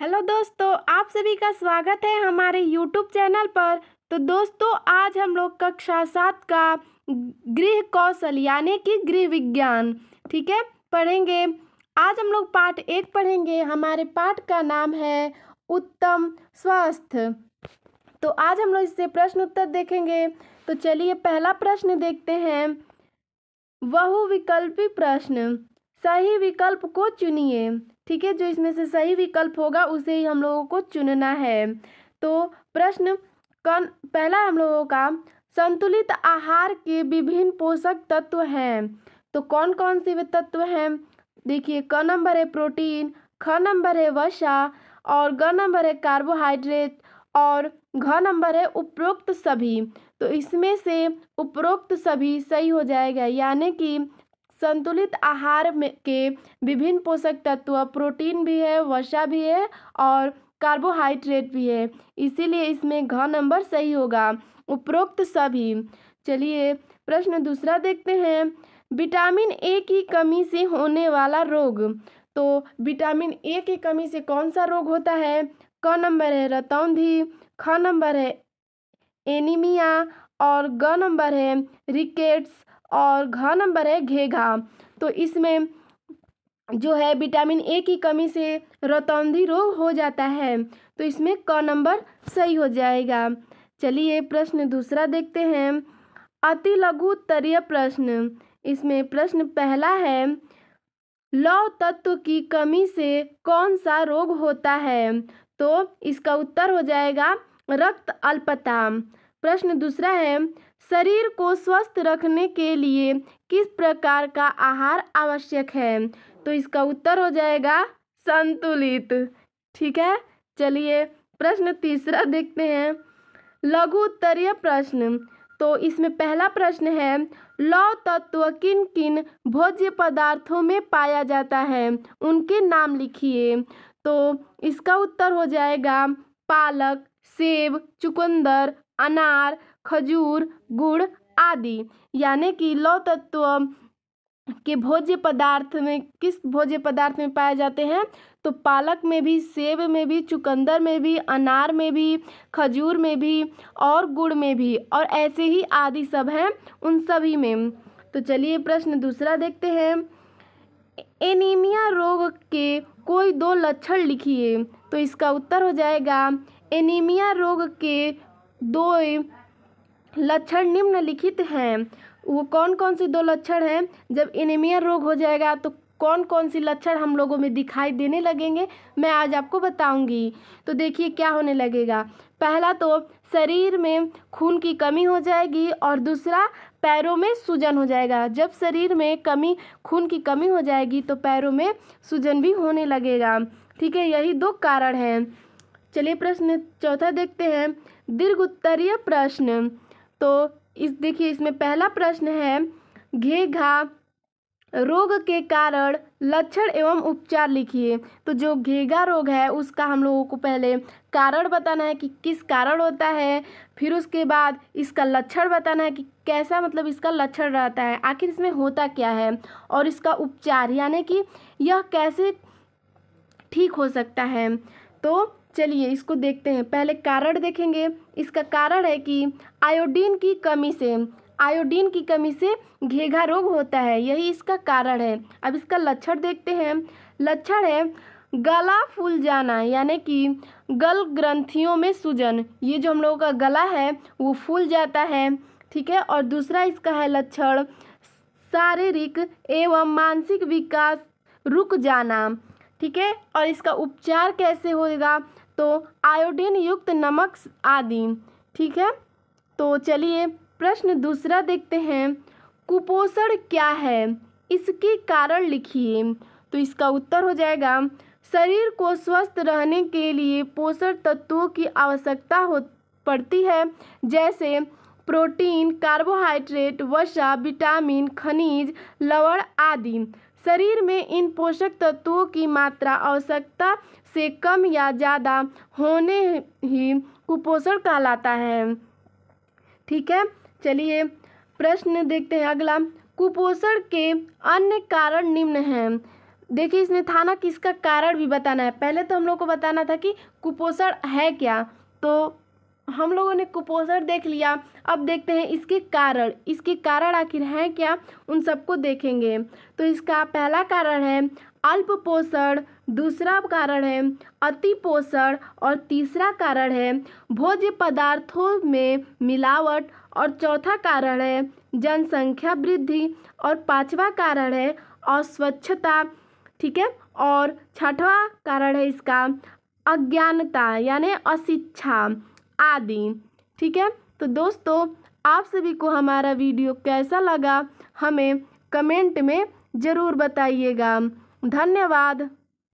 hello दोस्तों आप सभी का स्वागत है हमारे यूट्यूब चैनल पर तो दोस्तों आज हम लोग कक्षा सात का गृह कौशल यानी कि गृह विज्ञान ठीक है पढ़ेंगे आज हम लोग पाठ एक पढ़ेंगे हमारे पाठ का नाम है उत्तम स्वास्थ्य तो आज हम लोग इससे प्रश्न उत्तर देखेंगे तो चलिए पहला प्रश्न देखते हैं बहुविकल्पी प्रश्न सही विकल्प को चुनिए ठीक है जो इसमें से सही विकल्प होगा उसे ही हम लोगों को चुनना है तो प्रश्न कन पहला हम लोगों का संतुलित आहार के विभिन्न पोषक तत्व हैं तो कौन कौन से तत्व हैं देखिए क नंबर है प्रोटीन ख नंबर है वसा और ग नंबर है कार्बोहाइड्रेट और घ नंबर है उपरोक्त सभी तो इसमें से उपरोक्त सभी सही हो जाएगा यानी कि संतुलित आहार में के विभिन्न पोषक तत्व प्रोटीन भी है वसा भी है और कार्बोहाइड्रेट भी है इसीलिए इसमें घ नंबर सही होगा उपरोक्त सभी चलिए प्रश्न दूसरा देखते हैं विटामिन ए की कमी से होने वाला रोग तो विटामिन ए की कमी से कौन सा रोग होता है क नंबर है रतौंधी ख नंबर है एनीमिया और ग नंबर है रिकेट्स और घ नंबर है घेघा तो इसमें जो है विटामिन ए की कमी से रतौंधी रोग हो जाता है तो इसमें क नंबर सही हो जाएगा चलिए प्रश्न दूसरा देखते हैं अति लघु तरीय प्रश्न इसमें प्रश्न पहला है लौ तत्व की कमी से कौन सा रोग होता है तो इसका उत्तर हो जाएगा रक्त अल्पता प्रश्न दूसरा है शरीर को स्वस्थ रखने के लिए किस प्रकार का आहार आवश्यक है तो इसका उत्तर हो जाएगा संतुलित ठीक है चलिए प्रश्न तीसरा देखते हैं लघु उत्तरीय प्रश्न तो इसमें पहला प्रश्न है लौ तत्व किन किन भोज्य पदार्थों में पाया जाता है उनके नाम लिखिए तो इसका उत्तर हो जाएगा पालक सेब चुकंदर अनार खजूर गुड़ आदि यानी कि लौ तत्व के भोज्य पदार्थ में किस भोज्य पदार्थ में पाए जाते हैं तो पालक में भी सेब में भी चुकंदर में भी अनार में भी खजूर में भी और गुड़ में भी और ऐसे ही आदि सब हैं उन सभी में तो चलिए प्रश्न दूसरा देखते हैं एनीमिया रोग के कोई दो लक्षण लिखिए तो इसका उत्तर हो जाएगा एनीमिया रोग के दो लक्षण निम्नलिखित हैं वो कौन कौन से दो लक्षण हैं जब एनीमिया रोग हो जाएगा तो कौन कौन सी लक्षण हम लोगों में दिखाई देने लगेंगे मैं आज आपको बताऊंगी तो देखिए क्या होने लगेगा पहला तो शरीर में खून की कमी हो जाएगी और दूसरा पैरों में सूजन हो जाएगा जब शरीर में कमी खून की कमी हो जाएगी तो पैरों में सूजन भी होने लगेगा ठीक है यही दो कारण हैं चलिए प्रश्न चौथा देखते हैं दीर्घ उत्तरीय प्रश्न तो इस देखिए इसमें पहला प्रश्न है घेघा रोग के कारण लक्षण एवं उपचार लिखिए तो जो घेगा रोग है उसका हम लोगों को पहले कारण बताना है कि किस कारण होता है फिर उसके बाद इसका लक्षण बताना है कि कैसा मतलब इसका लक्षण रहता है आखिर इसमें होता क्या है और इसका उपचार यानी कि यह कैसे ठीक हो सकता है तो चलिए इसको देखते हैं पहले कारण देखेंगे इसका कारण है कि आयोडीन की कमी से आयोडीन की कमी से घेघा रोग होता है यही इसका कारण है अब इसका लक्षण देखते हैं लक्षण है गला फूल जाना यानी कि गल ग्रंथियों में सूजन ये जो हम लोगों का गला है वो फूल जाता है ठीक है और दूसरा इसका है लक्षण शारीरिक एवं मानसिक विकास रुक जाना ठीक है और इसका उपचार कैसे होगा तो आयोडीन युक्त नमक आदि ठीक है तो चलिए प्रश्न दूसरा देखते हैं कुपोषण क्या है इसके कारण लिखिए तो इसका उत्तर हो जाएगा शरीर को स्वस्थ रहने के लिए पोषण तत्वों की आवश्यकता हो पड़ती है जैसे प्रोटीन कार्बोहाइड्रेट वसा विटामिन खनिज लवण आदि शरीर में इन पोषक तत्वों की मात्रा आवश्यकता से कम या ज़्यादा होने ही कुपोषण कहलाता है ठीक है चलिए प्रश्न देखते हैं अगला कुपोषण के अन्य कारण निम्न हैं देखिए इसमें था ना किसका कारण भी बताना है पहले तो हम लोग को बताना था कि कुपोषण है क्या तो हम लोगों ने कुपोषण देख लिया अब देखते हैं इसके कारण इसके कारण आखिर हैं क्या उन सबको देखेंगे तो इसका पहला कारण है अल्प पोषण दूसरा कारण है अति पोषण और तीसरा कारण है भोज्य पदार्थों में मिलावट और चौथा कारण है जनसंख्या वृद्धि और पांचवा कारण है अस्वच्छता ठीक है और छठवा कारण है इसका अज्ञानता यानी अशिक्षा आदि ठीक है तो दोस्तों आप सभी को हमारा वीडियो कैसा लगा हमें कमेंट में ज़रूर बताइएगा धन्यवाद